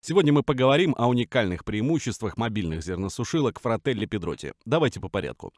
Сегодня мы поговорим о уникальных преимуществах мобильных зерносушилок Фрателли-Педроти. Давайте по порядку.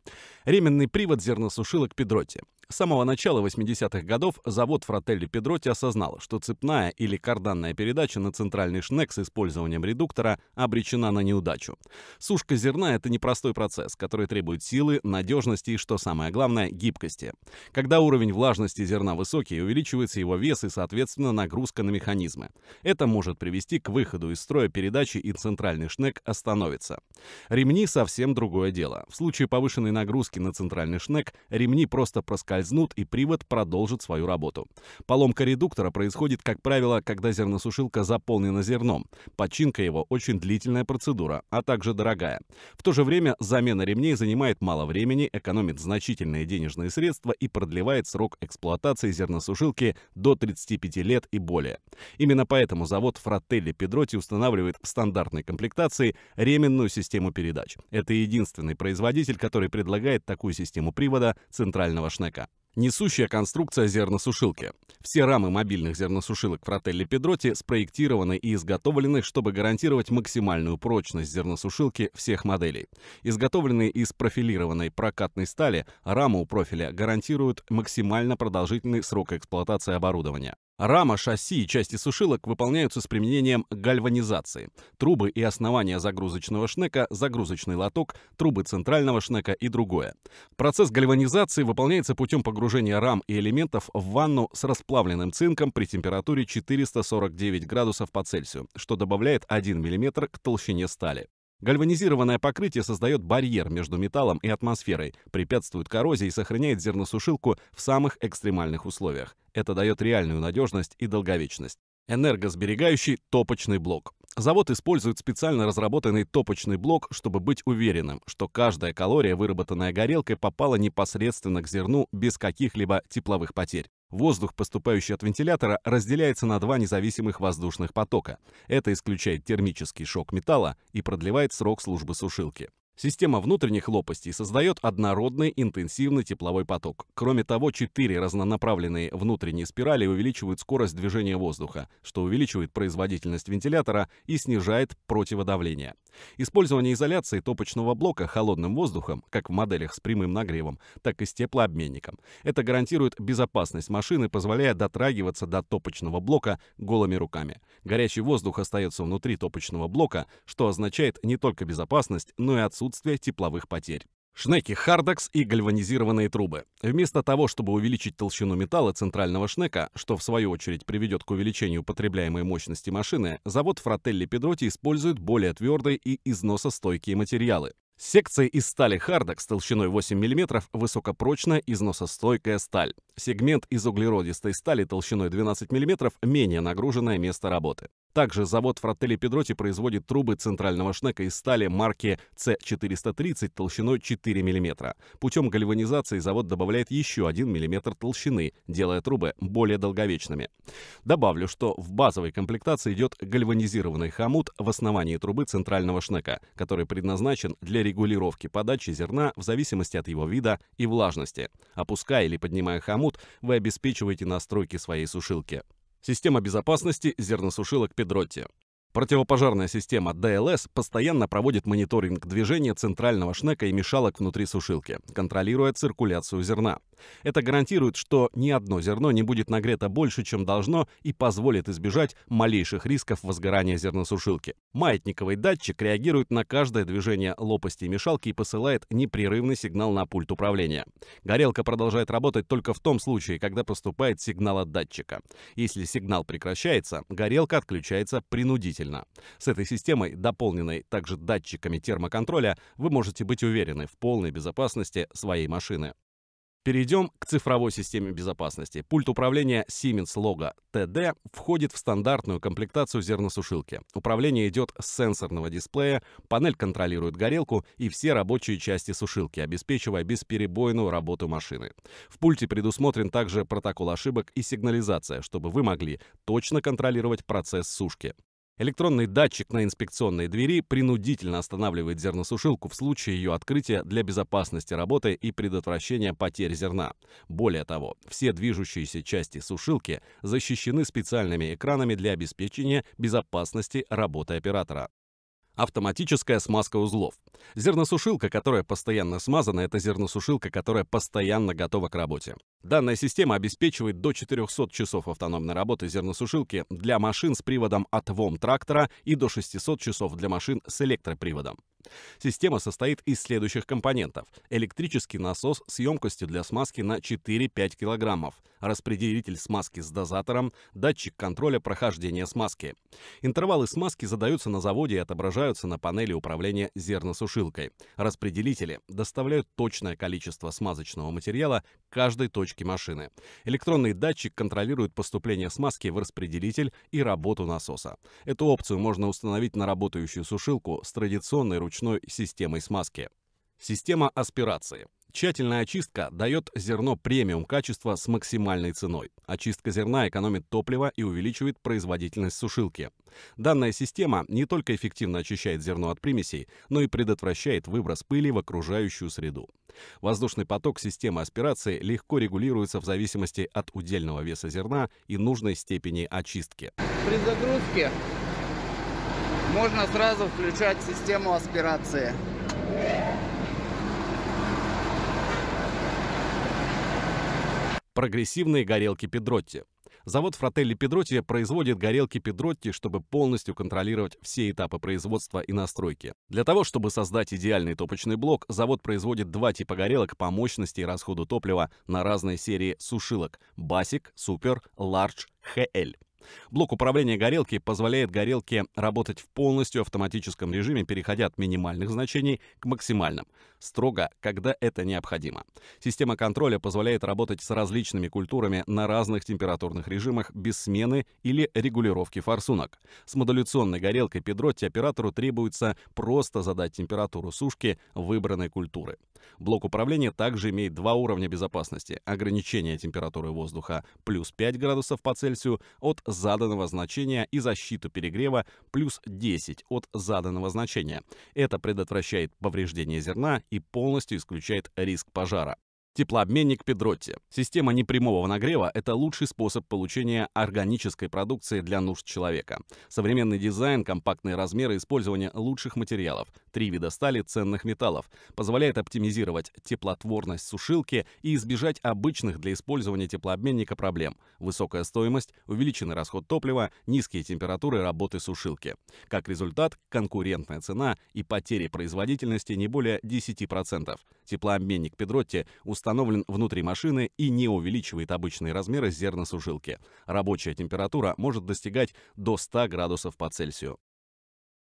Ременный привод зерносушилок Педроти. С самого начала 80-х годов завод Фрателли Педроти осознал, что цепная или карданная передача на центральный шнек с использованием редуктора обречена на неудачу. Сушка зерна — это непростой процесс, который требует силы, надежности и, что самое главное, гибкости. Когда уровень влажности зерна высокий, увеличивается его вес и, соответственно, нагрузка на механизмы. Это может привести к выходу из строя передачи и центральный шнек остановится. Ремни — совсем другое дело. В случае повышенной нагрузки на центральный шнек ремни просто проскальзывают соскользнут, и привод продолжит свою работу. Поломка редуктора происходит, как правило, когда зерносушилка заполнена зерном. Починка его очень длительная процедура, а также дорогая. В то же время замена ремней занимает мало времени, экономит значительные денежные средства и продлевает срок эксплуатации зерносушилки до 35 лет и более. Именно поэтому завод Фрателли Педроти устанавливает в стандартной комплектации ременную систему передач. Это единственный производитель, который предлагает такую систему привода центрального шнека. Несущая конструкция зерносушилки. Все рамы мобильных зерносушилок Фрателли Педроти спроектированы и изготовлены, чтобы гарантировать максимальную прочность зерносушилки всех моделей. Изготовленные из профилированной прокатной стали, рамы у профиля гарантируют максимально продолжительный срок эксплуатации оборудования. Рама, шасси и части сушилок выполняются с применением гальванизации. Трубы и основания загрузочного шнека, загрузочный лоток, трубы центрального шнека и другое. Процесс гальванизации выполняется путем погружения рам и элементов в ванну с расплавленным цинком при температуре 449 градусов по Цельсию, что добавляет 1 мм к толщине стали. Гальванизированное покрытие создает барьер между металлом и атмосферой, препятствует коррозии и сохраняет зерносушилку в самых экстремальных условиях. Это дает реальную надежность и долговечность. Энергосберегающий топочный блок. Завод использует специально разработанный топочный блок, чтобы быть уверенным, что каждая калория, выработанная горелкой, попала непосредственно к зерну без каких-либо тепловых потерь. Воздух, поступающий от вентилятора, разделяется на два независимых воздушных потока. Это исключает термический шок металла и продлевает срок службы сушилки. Система внутренних лопастей создает однородный интенсивный тепловой поток. Кроме того, четыре разнонаправленные внутренние спирали увеличивают скорость движения воздуха, что увеличивает производительность вентилятора и снижает противодавление. Использование изоляции топочного блока холодным воздухом, как в моделях с прямым нагревом, так и с теплообменником. Это гарантирует безопасность машины, позволяя дотрагиваться до топочного блока голыми руками. Горячий воздух остается внутри топочного блока, что означает не только безопасность, но и отсутствие отсутствие тепловых потерь. Шнеки Хардекс и гальванизированные трубы. Вместо того, чтобы увеличить толщину металла центрального шнека, что в свою очередь приведет к увеличению потребляемой мощности машины, завод Фрателли Педроти использует более твердые и износостойкие материалы. Секции из стали Хардекс толщиной 8 мм – высокопрочная износостойкая сталь. Сегмент из углеродистой стали толщиной 12 мм – менее нагруженное место работы. Также завод Фрателли Педроти производит трубы центрального шнека из стали марки C430 толщиной 4 мм. Путем гальванизации завод добавляет еще 1 мм толщины, делая трубы более долговечными. Добавлю, что в базовой комплектации идет гальванизированный хомут в основании трубы центрального шнека, который предназначен для регулировки подачи зерна в зависимости от его вида и влажности. Опуская или поднимая хомут, вы обеспечиваете настройки своей сушилки система безопасности зерносушилок Педротти. Противопожарная система DLS постоянно проводит мониторинг движения центрального шнека и мешалок внутри сушилки, контролируя циркуляцию зерна. Это гарантирует, что ни одно зерно не будет нагрето больше, чем должно, и позволит избежать малейших рисков возгорания зерносушилки. Маятниковый датчик реагирует на каждое движение лопасти мешалки и посылает непрерывный сигнал на пульт управления. Горелка продолжает работать только в том случае, когда поступает сигнал от датчика. Если сигнал прекращается, горелка отключается принудительно. С этой системой, дополненной также датчиками термоконтроля, вы можете быть уверены в полной безопасности своей машины. Перейдем к цифровой системе безопасности. Пульт управления Siemens Logo TD входит в стандартную комплектацию зерносушилки. Управление идет с сенсорного дисплея, панель контролирует горелку и все рабочие части сушилки, обеспечивая бесперебойную работу машины. В пульте предусмотрен также протокол ошибок и сигнализация, чтобы вы могли точно контролировать процесс сушки. Электронный датчик на инспекционной двери принудительно останавливает зерносушилку в случае ее открытия для безопасности работы и предотвращения потерь зерна. Более того, все движущиеся части сушилки защищены специальными экранами для обеспечения безопасности работы оператора автоматическая смазка узлов. Зерносушилка, которая постоянно смазана, это зерносушилка, которая постоянно готова к работе. Данная система обеспечивает до 400 часов автономной работы зерносушилки для машин с приводом от ВОМ трактора и до 600 часов для машин с электроприводом. Система состоит из следующих компонентов. Электрический насос с емкостью для смазки на 4-5 кг, распределитель смазки с дозатором, датчик контроля прохождения смазки. Интервалы смазки задаются на заводе и отображаются на панели управления зерносушилкой. Распределители доставляют точное количество смазочного материала каждой точке машины. Электронный датчик контролирует поступление смазки в распределитель и работу насоса. Эту опцию можно установить на работающую сушилку с традиционной ручной ручной системой смазки. Система аспирации. Тщательная очистка дает зерно премиум качества с максимальной ценой. Очистка зерна экономит топливо и увеличивает производительность сушилки. Данная система не только эффективно очищает зерно от примесей, но и предотвращает выброс пыли в окружающую среду. Воздушный поток системы аспирации легко регулируется в зависимости от удельного веса зерна и нужной степени очистки. При загрузке можно сразу включать систему аспирации. Прогрессивные горелки Педротти. Завод Фрателли Педротти производит горелки Педротти, чтобы полностью контролировать все этапы производства и настройки. Для того, чтобы создать идеальный топочный блок, завод производит два типа горелок по мощности и расходу топлива на разные серии сушилок – Basic, Super, Large, HL. Блок управления горелки позволяет горелке работать в полностью автоматическом режиме, переходя от минимальных значений к максимальным, строго, когда это необходимо. Система контроля позволяет работать с различными культурами на разных температурных режимах без смены или регулировки форсунок. С модуляционной горелкой Pedrotti оператору требуется просто задать температуру сушки выбранной культуры. Блок управления также имеет два уровня безопасности. Ограничение температуры воздуха плюс 5 градусов по Цельсию от заданного значения и защиту перегрева плюс 10 от заданного значения. Это предотвращает повреждение зерна и полностью исключает риск пожара. Теплообменник Педротти. Система непрямого нагрева – это лучший способ получения органической продукции для нужд человека. Современный дизайн, компактные размеры, использование лучших материалов, три вида стали, ценных металлов, позволяет оптимизировать теплотворность сушилки и избежать обычных для использования теплообменника проблем – высокая стоимость, увеличенный расход топлива, низкие температуры работы сушилки. Как результат, конкурентная цена и потери производительности не более 10%. Теплообменник Педротти – установлен внутри машины и не увеличивает обычные размеры зерносушилки. Рабочая температура может достигать до 100 градусов по Цельсию.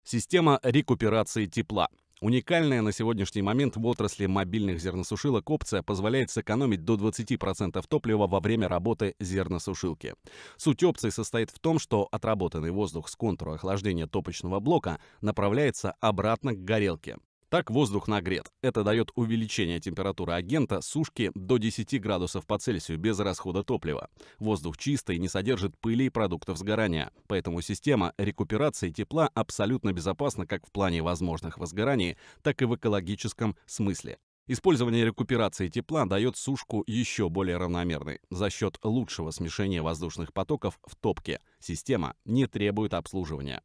Система рекуперации тепла. Уникальная на сегодняшний момент в отрасли мобильных зерносушилок опция позволяет сэкономить до 20% топлива во время работы зерносушилки. Суть опции состоит в том, что отработанный воздух с контура охлаждения топочного блока направляется обратно к горелке. Так воздух нагрет. Это дает увеличение температуры агента сушки до 10 градусов по Цельсию без расхода топлива. Воздух чистый, не содержит пыли и продуктов сгорания. Поэтому система рекуперации тепла абсолютно безопасна как в плане возможных возгораний, так и в экологическом смысле. Использование рекуперации тепла дает сушку еще более равномерной за счет лучшего смешения воздушных потоков в топке. Система не требует обслуживания.